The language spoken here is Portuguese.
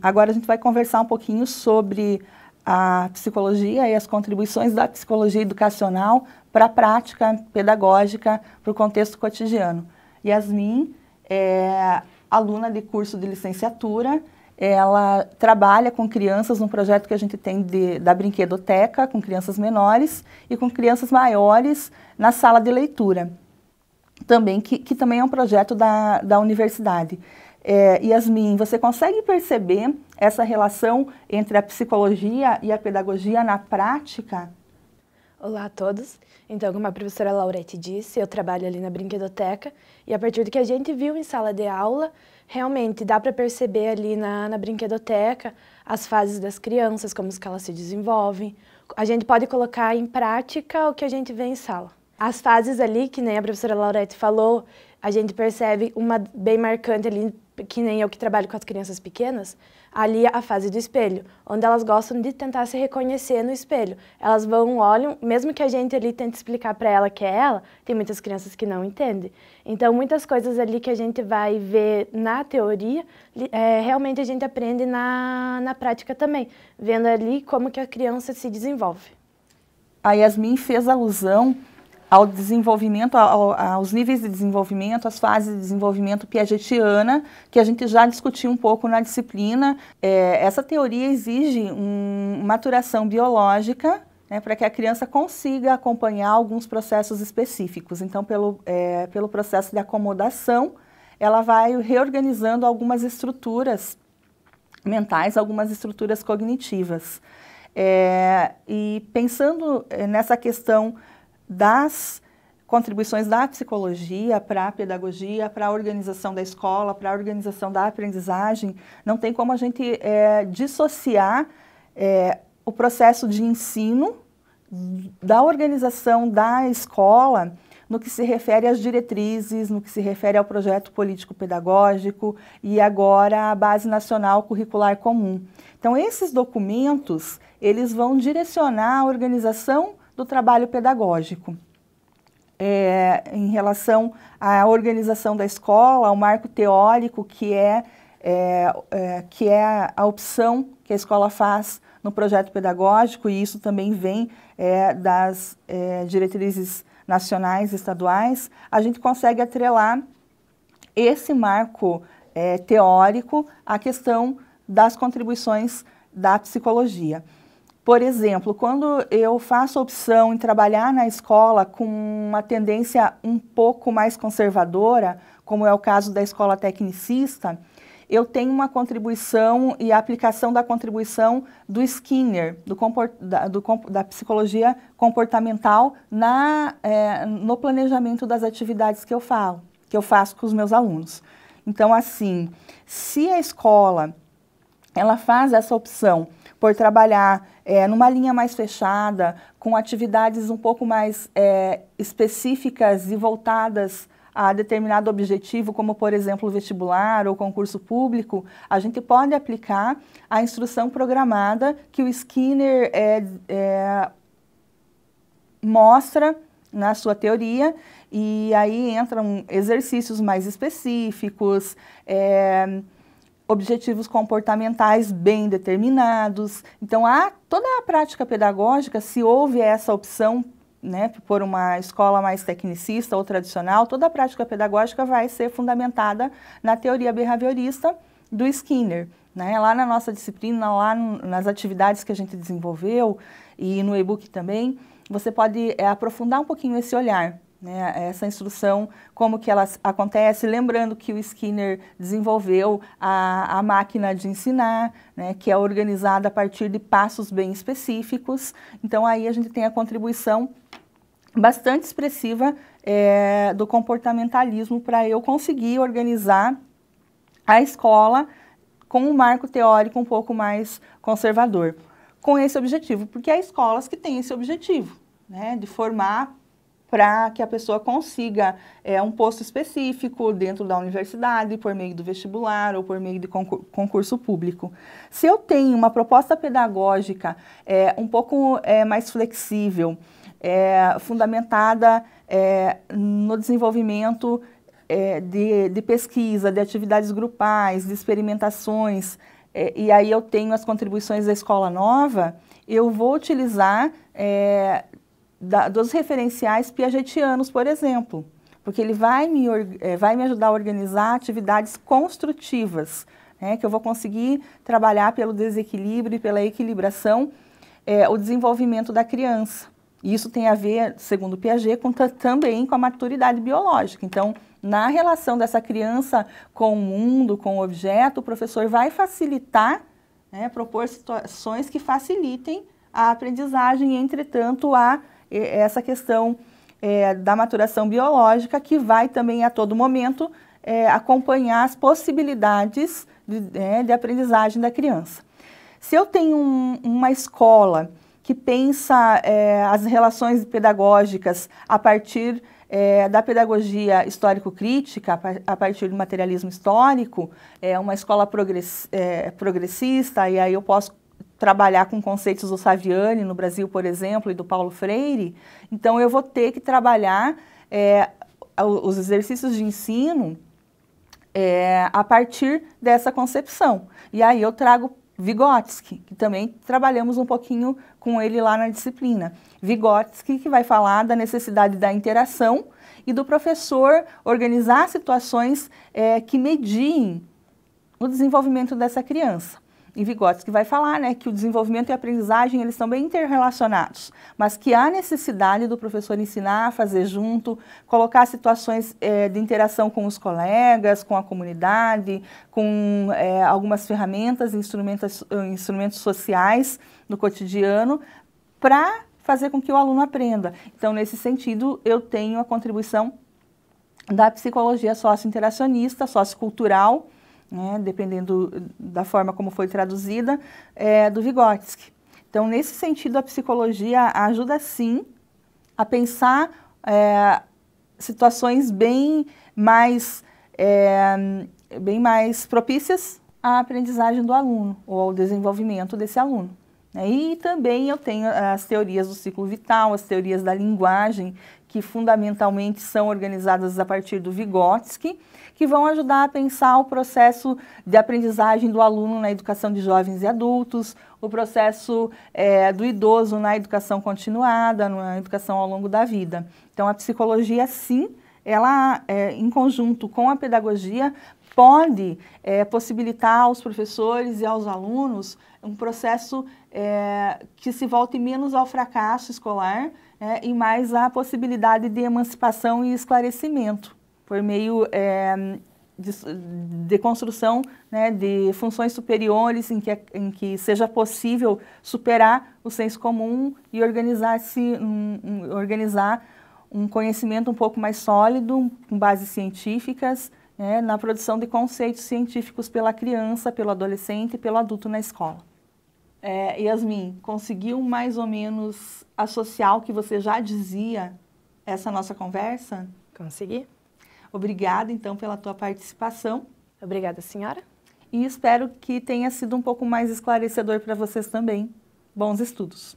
Agora a gente vai conversar um pouquinho sobre a psicologia e as contribuições da psicologia educacional para a prática pedagógica, para o contexto cotidiano. Yasmin é aluna de curso de licenciatura, ela trabalha com crianças num projeto que a gente tem de, da brinquedoteca, com crianças menores e com crianças maiores na sala de leitura, também que, que também é um projeto da, da universidade. É, Yasmin, você consegue perceber essa relação entre a psicologia e a pedagogia na prática? Olá a todos. Então, como a professora Laurete disse, eu trabalho ali na brinquedoteca e a partir do que a gente viu em sala de aula, realmente dá para perceber ali na, na brinquedoteca as fases das crianças, como que elas se desenvolvem. A gente pode colocar em prática o que a gente vê em sala. As fases ali, que nem a professora Laurete falou, a gente percebe uma bem marcante ali que nem eu que trabalho com as crianças pequenas, ali é a fase do espelho, onde elas gostam de tentar se reconhecer no espelho. Elas vão, olham, mesmo que a gente ali tente explicar para ela que é ela, tem muitas crianças que não entendem. Então, muitas coisas ali que a gente vai ver na teoria, é, realmente a gente aprende na, na prática também, vendo ali como que a criança se desenvolve. A Yasmin fez alusão ao desenvolvimento, ao, aos níveis de desenvolvimento, às fases de desenvolvimento piagetiana, que a gente já discutiu um pouco na disciplina. É, essa teoria exige uma maturação biológica né, para que a criança consiga acompanhar alguns processos específicos. Então, pelo, é, pelo processo de acomodação, ela vai reorganizando algumas estruturas mentais, algumas estruturas cognitivas. É, e pensando é, nessa questão das contribuições da psicologia para a pedagogia, para a organização da escola, para a organização da aprendizagem. Não tem como a gente é, dissociar é, o processo de ensino da organização da escola no que se refere às diretrizes, no que se refere ao projeto político-pedagógico e agora à Base Nacional Curricular Comum. Então, esses documentos, eles vão direcionar a organização do trabalho pedagógico. É, em relação à organização da escola, ao marco teórico que é, é, é, que é a opção que a escola faz no projeto pedagógico, e isso também vem é, das é, diretrizes nacionais e estaduais, a gente consegue atrelar esse marco é, teórico à questão das contribuições da psicologia. Por exemplo, quando eu faço a opção em trabalhar na escola com uma tendência um pouco mais conservadora, como é o caso da escola tecnicista, eu tenho uma contribuição e a aplicação da contribuição do Skinner, do da, do, da, psicologia comportamental, na, é, no planejamento das atividades que eu falo, que eu faço com os meus alunos. Então, assim, se a escola ela faz essa opção por trabalhar é, numa linha mais fechada, com atividades um pouco mais é, específicas e voltadas a determinado objetivo, como por exemplo vestibular ou concurso público, a gente pode aplicar a instrução programada que o Skinner é, é, mostra na sua teoria, e aí entram exercícios mais específicos. É, objetivos comportamentais bem determinados. Então, há toda a prática pedagógica, se houve essa opção né, por uma escola mais tecnicista ou tradicional, toda a prática pedagógica vai ser fundamentada na teoria behaviorista do Skinner. Né? Lá na nossa disciplina, lá nas atividades que a gente desenvolveu e no e-book também, você pode é, aprofundar um pouquinho esse olhar. Né, essa instrução, como que ela acontece, lembrando que o Skinner desenvolveu a, a máquina de ensinar, né, que é organizada a partir de passos bem específicos. Então, aí a gente tem a contribuição bastante expressiva é, do comportamentalismo para eu conseguir organizar a escola com um marco teórico um pouco mais conservador, com esse objetivo, porque há escolas que têm esse objetivo, né, de formar para que a pessoa consiga é, um posto específico dentro da universidade, por meio do vestibular ou por meio de concurso público. Se eu tenho uma proposta pedagógica é, um pouco é, mais flexível, fundamentada no desenvolvimento de, de, pesquisa, de atividades grupais, de experimentações, e aí eu tenho as contribuições da escola nova, eu vou utilizar é, da, dos referenciais piagetianos, por exemplo, porque ele vai me, é, vai me ajudar a organizar atividades construtivas, né, que eu vou conseguir trabalhar pelo desequilíbrio e pela equilibração, é, o desenvolvimento da criança. E isso tem a ver, segundo Piaget, com, também com a maturidade biológica. Então, na relação dessa criança com o mundo, com o objeto, o professor vai facilitar, né, propor situações que facilitem a aprendizagem, entretanto, a essa questão é, da maturação biológica, que vai também a todo momento é, acompanhar as possibilidades de, é, de, aprendizagem da criança. Se eu tenho um, uma escola que pensa é, as relações pedagógicas a partir é, da pedagogia histórico-crítica, a partir do materialismo histórico, é uma escola progress, é, progressista, e aí eu posso trabalhar com conceitos do Saviani no Brasil, por exemplo, e do Paulo Freire, então eu vou ter que trabalhar é, os exercícios de ensino é, a partir dessa concepção. E aí eu trago Vygotsky, que também trabalhamos um pouquinho com ele lá na disciplina. Vygotsky, que vai falar da necessidade da interação e do professor organizar situações é, que mediem o desenvolvimento dessa criança em Vygotsky vai falar né, que o desenvolvimento e a aprendizagem eles estão bem interrelacionados, mas que há necessidade do professor ensinar, fazer junto, colocar situações é, de interação com os colegas, com a comunidade, com é, algumas ferramentas, instrumentos, eh, instrumentos sociais no cotidiano, para fazer com que o aluno aprenda. Então, nesse sentido, eu tenho a contribuição da psicologia socio-interacionista, sociocultural, né, dependendo da forma como foi traduzida, é, do Vygotsky. Então, nesse sentido, a psicologia ajuda sim a pensar é, situações bem mais, é, bem mais propícias à aprendizagem do aluno ou ao desenvolvimento desse aluno. Né? E também eu tenho as teorias do ciclo vital, as teorias da linguagem, que fundamentalmente são organizadas a partir do Vygotsky, que vão ajudar a pensar o processo de aprendizagem do aluno na educação de jovens e adultos, o processo é, do idoso na educação continuada, na educação ao longo da vida. Então, a psicologia, sim, ela, é, em conjunto com a pedagogia, pode é, possibilitar aos professores e aos alunos um processo é, que se volte menos ao fracasso escolar né, e mais à possibilidade de emancipação e esclarecimento por meio é, de, de, construção né, de funções superiores em que, é, em que seja possível superar o senso comum e organizar-se, um, um, organizar um conhecimento um pouco mais sólido, com bases científicas, né, na produção de conceitos científicos pela criança, pelo adolescente e pelo adulto na escola. É, Yasmin, conseguiu mais ou menos associar o que você já dizia essa nossa conversa? Consegui. Obrigada, então, pela tua participação. Obrigada, senhora. E espero que tenha sido um pouco mais esclarecedor para vocês também. Bons estudos!